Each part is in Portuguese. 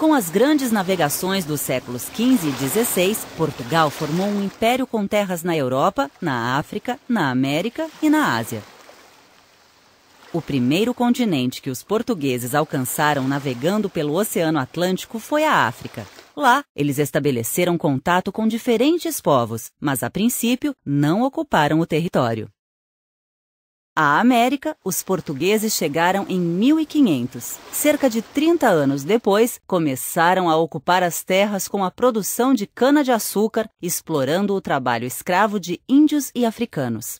Com as grandes navegações dos séculos XV e XVI, Portugal formou um império com terras na Europa, na África, na América e na Ásia. O primeiro continente que os portugueses alcançaram navegando pelo Oceano Atlântico foi a África. Lá, eles estabeleceram contato com diferentes povos, mas a princípio não ocuparam o território. À América, os portugueses chegaram em 1500. Cerca de 30 anos depois, começaram a ocupar as terras com a produção de cana-de-açúcar, explorando o trabalho escravo de índios e africanos.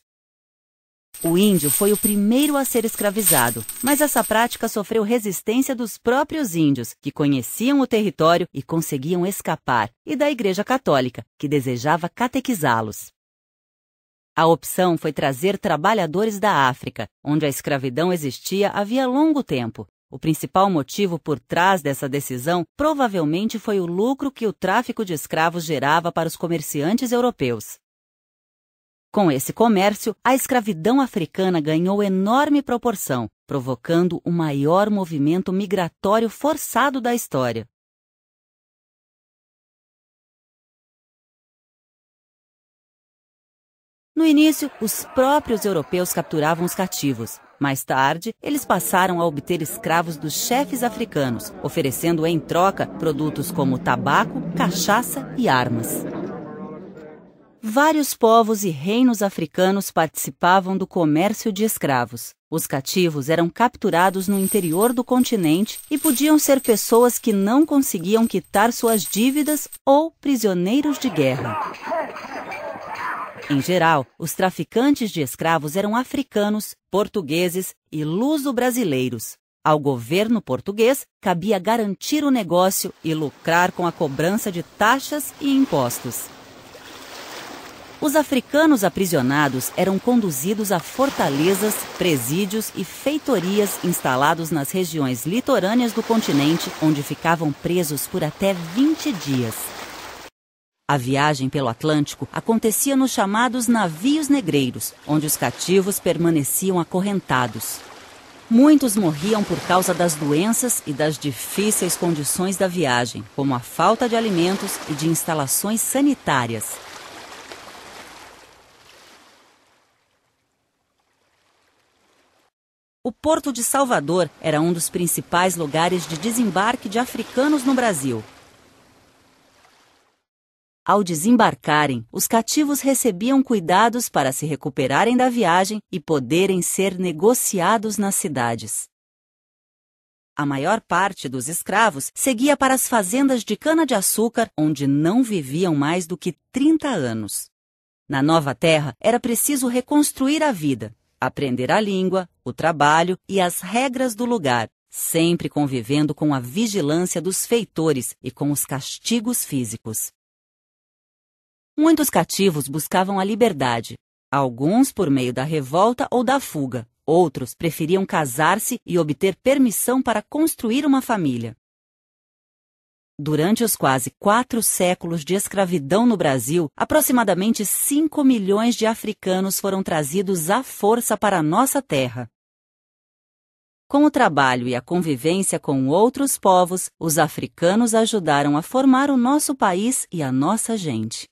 O índio foi o primeiro a ser escravizado, mas essa prática sofreu resistência dos próprios índios, que conheciam o território e conseguiam escapar, e da Igreja Católica, que desejava catequizá-los. A opção foi trazer trabalhadores da África, onde a escravidão existia havia longo tempo. O principal motivo por trás dessa decisão provavelmente foi o lucro que o tráfico de escravos gerava para os comerciantes europeus. Com esse comércio, a escravidão africana ganhou enorme proporção, provocando o maior movimento migratório forçado da história. No início, os próprios europeus capturavam os cativos. Mais tarde, eles passaram a obter escravos dos chefes africanos, oferecendo em troca produtos como tabaco, cachaça e armas. Vários povos e reinos africanos participavam do comércio de escravos. Os cativos eram capturados no interior do continente e podiam ser pessoas que não conseguiam quitar suas dívidas ou prisioneiros de guerra. Em geral, os traficantes de escravos eram africanos, portugueses e luso-brasileiros. Ao governo português cabia garantir o negócio e lucrar com a cobrança de taxas e impostos. Os africanos aprisionados eram conduzidos a fortalezas, presídios e feitorias instalados nas regiões litorâneas do continente, onde ficavam presos por até 20 dias. A viagem pelo Atlântico acontecia nos chamados navios negreiros, onde os cativos permaneciam acorrentados. Muitos morriam por causa das doenças e das difíceis condições da viagem, como a falta de alimentos e de instalações sanitárias. O Porto de Salvador era um dos principais lugares de desembarque de africanos no Brasil. Ao desembarcarem, os cativos recebiam cuidados para se recuperarem da viagem e poderem ser negociados nas cidades. A maior parte dos escravos seguia para as fazendas de cana-de-açúcar, onde não viviam mais do que 30 anos. Na nova terra, era preciso reconstruir a vida, aprender a língua, o trabalho e as regras do lugar, sempre convivendo com a vigilância dos feitores e com os castigos físicos. Muitos cativos buscavam a liberdade, alguns por meio da revolta ou da fuga, outros preferiam casar-se e obter permissão para construir uma família. Durante os quase quatro séculos de escravidão no Brasil, aproximadamente 5 milhões de africanos foram trazidos à força para a nossa terra. Com o trabalho e a convivência com outros povos, os africanos ajudaram a formar o nosso país e a nossa gente.